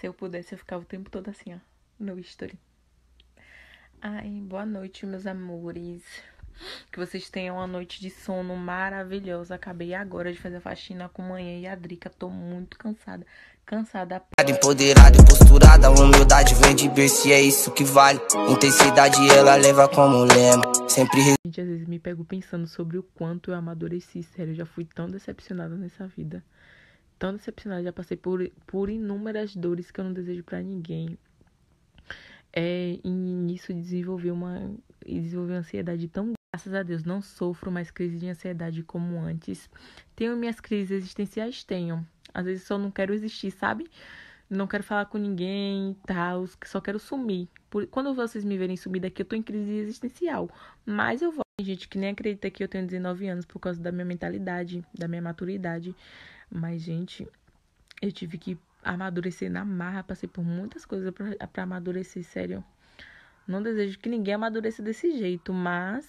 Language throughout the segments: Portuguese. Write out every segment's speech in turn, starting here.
Se eu pudesse, eu ficava o tempo todo assim, ó, no history. Ai, boa noite, meus amores. Que vocês tenham uma noite de sono maravilhosa. Acabei agora de fazer a faxina com manhã e a Drica. Tô muito cansada. Cansada. Empoderada, e posturada, humildade vem de berço e é isso que vale. Intensidade ela leva como lema. Sempre. Gente, às vezes me pego pensando sobre o quanto eu amadureci. Sério, eu já fui tão decepcionada nessa vida tão decepcionada, já passei por, por inúmeras dores que eu não desejo para ninguém. É, e nisso desenvolveu uma, desenvolvi uma ansiedade tão Graças a Deus não sofro mais crise de ansiedade como antes. Tenho minhas crises existenciais, tenho. Às vezes só não quero existir, sabe? Não quero falar com ninguém e tal, só quero sumir. Por... Quando vocês me verem sumir daqui, eu tô em crise existencial. Mas eu vou gente que nem acredita que eu tenho 19 anos por causa da minha mentalidade, da minha maturidade. Mas, gente, eu tive que amadurecer na marra, passei por muitas coisas para amadurecer, sério. Não desejo que ninguém amadureça desse jeito, mas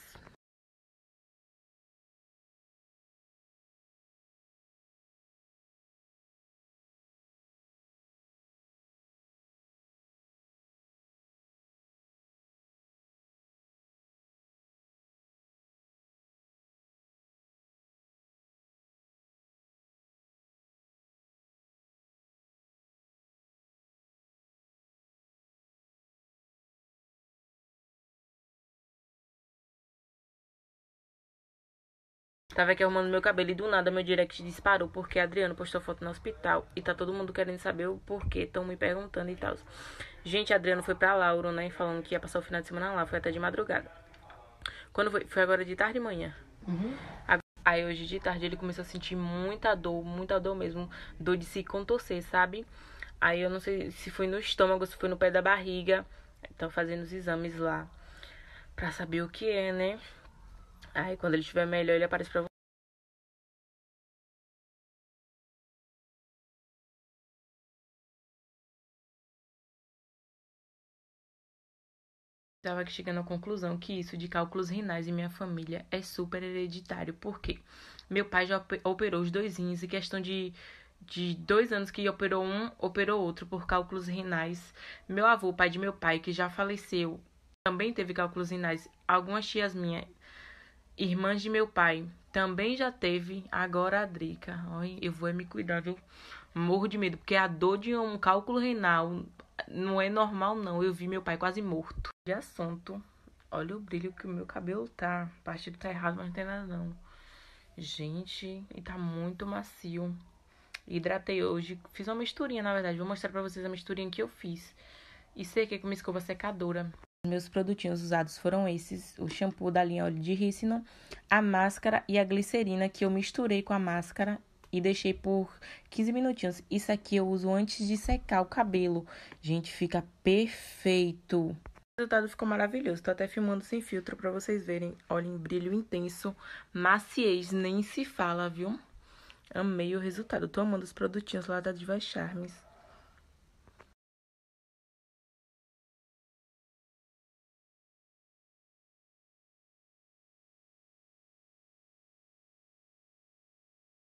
Tava aqui arrumando meu cabelo e do nada meu direct disparou porque Adriano postou foto no hospital e tá todo mundo querendo saber o porquê, tão me perguntando e tal. Gente, Adriano foi pra Lauro, né, falando que ia passar o final de semana lá, foi até de madrugada. Quando foi? Foi agora de tarde e manhã. Uhum. Aí hoje de tarde ele começou a sentir muita dor, muita dor mesmo, dor de se contorcer, sabe? Aí eu não sei se foi no estômago, se foi no pé da barriga. Estão fazendo os exames lá pra saber o que é, né? Aí quando ele estiver melhor, ele aparece pra você. Estava chegando à conclusão que isso de cálculos renais em minha família é super hereditário, porque meu pai já operou os dois rins e questão de, de dois anos que operou um, operou outro por cálculos renais. Meu avô, pai de meu pai, que já faleceu, também teve cálculos renais. Algumas tias minhas irmã de meu pai, também já teve, agora a Drica. Ai, eu vou me cuidar, viu? Morro de medo, porque a dor de um cálculo renal não é normal, não. Eu vi meu pai quase morto. De assunto, olha o brilho que o meu cabelo tá. A parte tá errado, mas não tem nada, não. Gente, e tá muito macio. Hidratei hoje. Fiz uma misturinha, na verdade. Vou mostrar pra vocês a misturinha que eu fiz. E sequei com uma escova secadora. Meus produtinhos usados foram esses: o shampoo da linha óleo de Rissinon, a máscara e a glicerina que eu misturei com a máscara e deixei por 15 minutinhos. Isso aqui eu uso antes de secar o cabelo. Gente, fica perfeito. O resultado ficou maravilhoso. Tô até filmando sem filtro para vocês verem. Olhem, brilho intenso, maciez, nem se fala, viu? Amei o resultado. Tô amando os produtinhos lá da Diva Charmes.